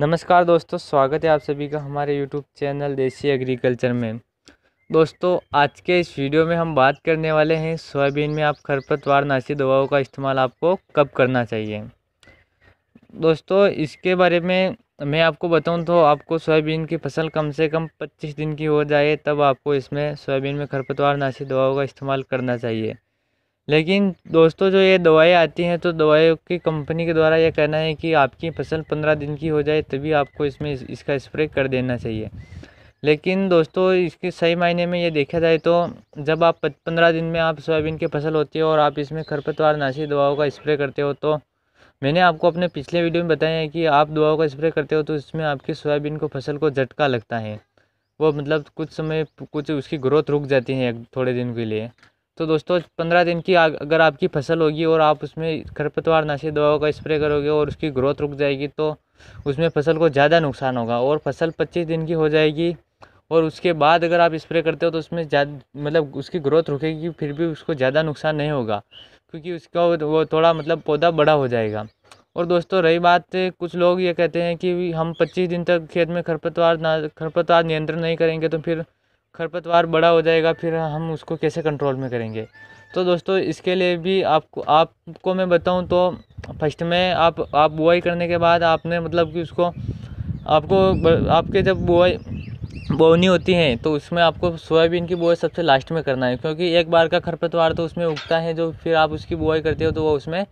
नमस्कार दोस्तों स्वागत है आप सभी का हमारे यूट्यूब चैनल देसी एग्रीकल्चर में दोस्तों आज के इस वीडियो में हम बात करने वाले हैं सोयाबीन में आप खरपतवार नाशी दवाओं का इस्तेमाल आपको कब करना चाहिए दोस्तों इसके बारे में मैं आपको बताऊं तो आपको सोयाबीन की फसल कम से कम 25 दिन की हो जाए तब आपको इसमें सोयाबीन में खरपतवार नाशी दवाओं का इस्तेमाल करना चाहिए लेकिन दोस्तों जो ये दवाई आती हैं तो दवाइयों की कंपनी के द्वारा यह कहना है कि आपकी फसल पंद्रह दिन की हो जाए तभी आपको इसमें इसका स्प्रे कर देना चाहिए लेकिन दोस्तों इसके सही मायने में ये देखा जाए तो जब आप पंद्रह दिन में आप सोयाबीन की फसल होती है और आप इसमें खरपतवार नाशी दवाओं का स्प्रे करते हो तो मैंने आपको अपने पिछले वीडियो में बताया है कि आप दवाओं का स्प्रे करते हो तो इसमें आपकी सोयाबीन को फसल को झटका लगता है वो मतलब कुछ समय कुछ उसकी ग्रोथ रुक जाती है थोड़े दिन के लिए तो दोस्तों पंद्रह दिन की अगर आपकी फसल होगी और आप उसमें खरपतवार नाशी दवाओं का स्प्रे करोगे और उसकी ग्रोथ रुक जाएगी तो उसमें फसल को ज़्यादा नुकसान होगा और फसल पच्चीस दिन की हो जाएगी और उसके बाद अगर आप स्प्रे करते हो तो उसमें मतलब उसकी ग्रोथ रुकेगी फिर भी उसको ज़्यादा नुकसान नहीं होगा क्योंकि उसका वो थोड़ा मतलब पौधा बड़ा हो जाएगा और दोस्तों रही बात कुछ लोग ये कहते हैं कि हम 25 दिन तक खेत में खरपतवार ना खरपतवार नियंत्रण नहीं करेंगे तो फिर खरपतवार बड़ा हो जाएगा फिर हम उसको कैसे कंट्रोल में करेंगे तो दोस्तों इसके लिए भी आपको आपको मैं बताऊं तो फर्स्ट में आप आप बुआई करने के बाद आपने मतलब कि उसको आपको आपके जब बुआई बोनी होती है तो उसमें आपको सोयाबीन की बुआई सबसे लास्ट में करना है क्योंकि एक बार का खरपतवार तो उसमें उगता है जो फिर आप उसकी बुआई करते हो तो वो उसमें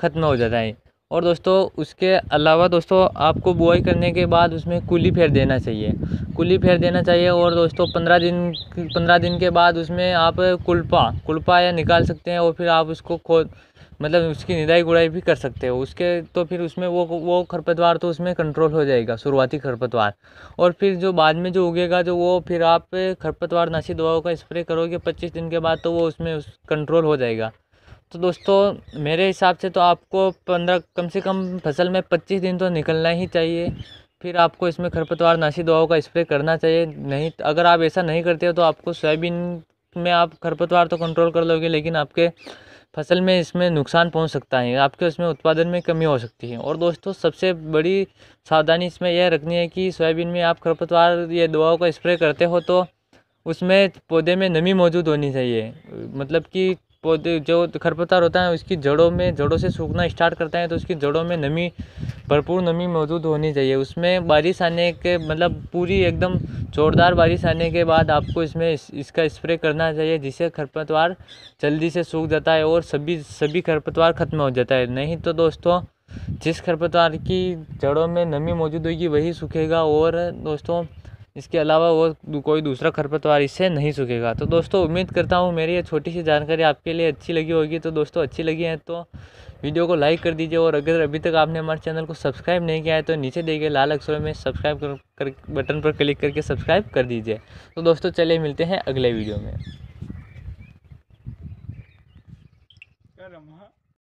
ख़त्म हो जाता है और दोस्तों उसके अलावा दोस्तों आपको बुआई करने के बाद उसमें कुली फेर देना चाहिए कुली फेर देना चाहिए और दोस्तों पंद्रह दिन पंद्रह दिन के बाद उसमें आप कुलपा कुलपा या निकाल सकते हैं और फिर आप उसको खोद मतलब उसकी निदाई गुड़ाई भी कर सकते हो उसके तो फिर उसमें वो वो खरपतवार तो उसमें कंट्रोल हो जाएगा शुरुआती खरपतवार और फिर जो बाद में जो उगेगा जो वो फिर आप खरपतवार नाशी दवाओं का स्प्रे करोगे पच्चीस दिन के बाद तो वो उसमें उस कंट्रोल हो जाएगा तो दोस्तों मेरे हिसाब से तो आपको पंद्रह कम से कम फसल में पच्चीस दिन तो निकलना ही चाहिए फिर आपको इसमें खरपतवार नाशी दवाओं का स्प्रे करना चाहिए नहीं अगर आप ऐसा नहीं करते हो तो आपको सोयाबीन में आप खरपतवार तो कंट्रोल कर लोगे लेकिन आपके फसल में इसमें नुकसान पहुंच सकता है आपके उसमें उत्पादन में कमी हो सकती है और दोस्तों सबसे बड़ी सावधानी इसमें यह रखनी है कि सोयाबीन में आप खरपतवार या दवाओं का स्प्रे करते हो तो उसमें पौधे में नमी मौजूद होनी चाहिए मतलब कि पौधे जो खरपतवार होता है उसकी जड़ों में जड़ों से सूखना स्टार्ट करता है तो उसकी जड़ों में नमी भरपूर नमी मौजूद होनी चाहिए उसमें बारिश आने के मतलब पूरी एकदम जोरदार बारिश आने के बाद आपको इसमें इस, इसका स्प्रे करना चाहिए जिससे खरपतवार जल्दी से सूख जाता है और सभी सभी खरपतवार ख़त्म हो जाता है नहीं तो दोस्तों जिस खरपतवार की जड़ों में नमी मौजूद होगी वही सूखेगा और दोस्तों इसके अलावा वो कोई दूसरा खरपतवार इससे नहीं सूखेगा तो दोस्तों उम्मीद करता हूँ मेरी ये छोटी सी जानकारी आपके लिए अच्छी लगी होगी तो दोस्तों अच्छी लगी है तो वीडियो को लाइक कर दीजिए और अगर अभी तक आपने हमारे चैनल को सब्सक्राइब नहीं किया है तो नीचे देखिए लाल अक्षर में सब्सक्राइब कर, कर बटन पर क्लिक करके सब्सक्राइब कर दीजिए तो दोस्तों चलिए मिलते हैं अगले वीडियो में